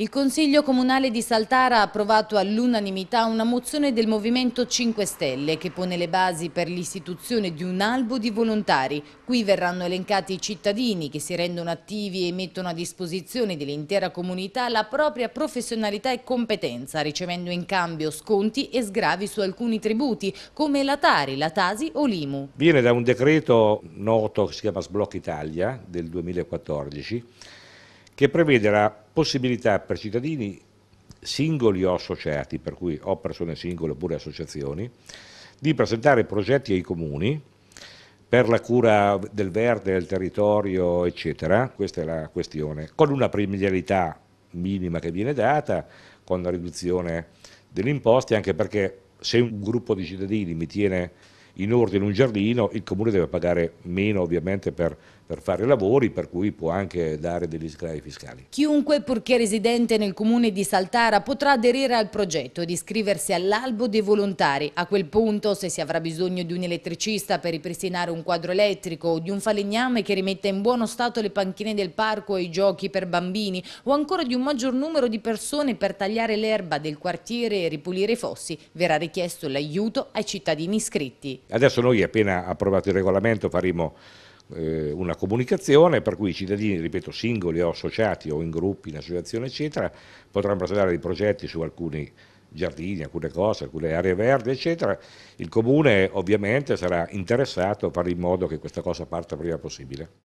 Il Consiglio Comunale di Saltara ha approvato all'unanimità una mozione del Movimento 5 Stelle che pone le basi per l'istituzione di un albo di volontari. Qui verranno elencati i cittadini che si rendono attivi e mettono a disposizione dell'intera comunità la propria professionalità e competenza, ricevendo in cambio sconti e sgravi su alcuni tributi come la Tari, la Tasi o l'Imu. Viene da un decreto noto che si chiama Sblocca Italia del 2014 che prevede la possibilità per cittadini singoli o associati, per cui o persone singole oppure associazioni, di presentare progetti ai comuni per la cura del verde, del territorio, eccetera. Questa è la questione. Con una premialità minima che viene data, con la riduzione degli imposti, anche perché se un gruppo di cittadini mi tiene in ordine un giardino, il comune deve pagare meno ovviamente per per fare lavori, per cui può anche dare degli sgravi fiscali. Chiunque, purché residente nel comune di Saltara, potrà aderire al progetto ed iscriversi all'albo dei volontari. A quel punto, se si avrà bisogno di un elettricista per ripristinare un quadro elettrico o di un falegname che rimetta in buono stato le panchine del parco e i giochi per bambini o ancora di un maggior numero di persone per tagliare l'erba del quartiere e ripulire i fossi, verrà richiesto l'aiuto ai cittadini iscritti. Adesso noi appena approvato il regolamento faremo eh, una comunicazione per cui i cittadini, ripeto, singoli o associati o in gruppi, in associazione eccetera, potranno presentare dei progetti su alcuni giardini, alcune cose, alcune aree verdi, eccetera, il comune ovviamente sarà interessato a fare in modo che questa cosa parta prima possibile.